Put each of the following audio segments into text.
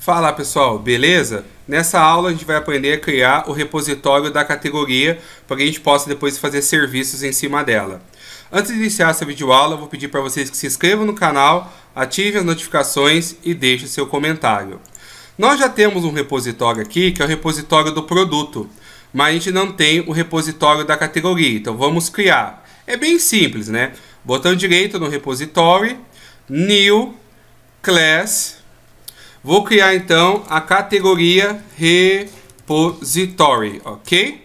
Fala pessoal, beleza? Nessa aula a gente vai aprender a criar o repositório da categoria para que a gente possa depois fazer serviços em cima dela. Antes de iniciar essa videoaula, eu vou pedir para vocês que se inscrevam no canal, ativem as notificações e deixem seu comentário. Nós já temos um repositório aqui, que é o repositório do produto, mas a gente não tem o repositório da categoria, então vamos criar. É bem simples, né? Botão direito no repositório, New, Class, Vou criar então a categoria repository, ok?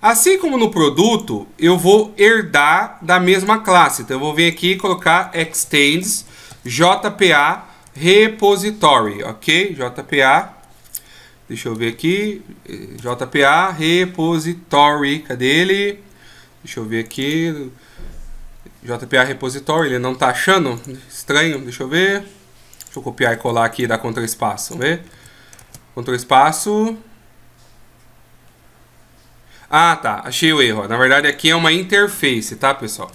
Assim como no produto, eu vou herdar da mesma classe. Então eu vou vir aqui e colocar extends JPA repository, ok? JPA, deixa eu ver aqui, JPA repository, cadê ele? Deixa eu ver aqui, JPA repository, ele não tá achando? Estranho, deixa eu ver... Deixa eu copiar e colar aqui da Ctrl Espaço. Vamos ver? Ctrl Espaço. Ah, tá. Achei o erro. Na verdade, aqui é uma interface, tá, pessoal?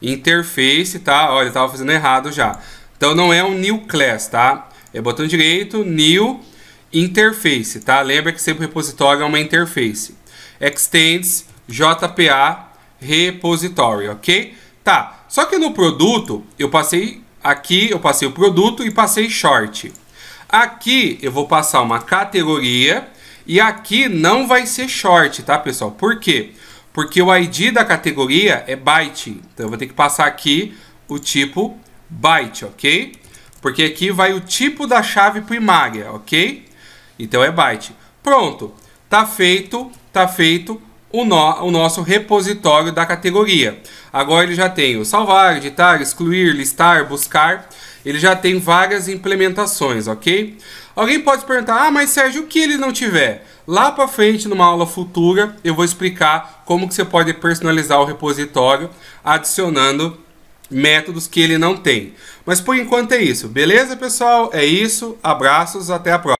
Interface, tá? Olha, eu tava fazendo errado já. Então, não é um new class, tá? É botão direito, new, interface, tá? Lembra que sempre o repositório é uma interface. Extends, JPA, repository, ok? Tá. Só que no produto, eu passei Aqui eu passei o produto e passei short. Aqui eu vou passar uma categoria e aqui não vai ser short, tá, pessoal? Por quê? Porque o ID da categoria é byte. Então eu vou ter que passar aqui o tipo byte, ok? Porque aqui vai o tipo da chave primária, ok? Então é byte. Pronto, tá feito, tá feito o, no, o nosso repositório da categoria. Agora ele já tem o salvar, editar, excluir, listar, buscar. Ele já tem várias implementações, ok? Alguém pode perguntar, ah, mas Sérgio, o que ele não tiver? Lá para frente, numa aula futura, eu vou explicar como que você pode personalizar o repositório adicionando métodos que ele não tem. Mas por enquanto é isso, beleza, pessoal? É isso, abraços, até a próxima.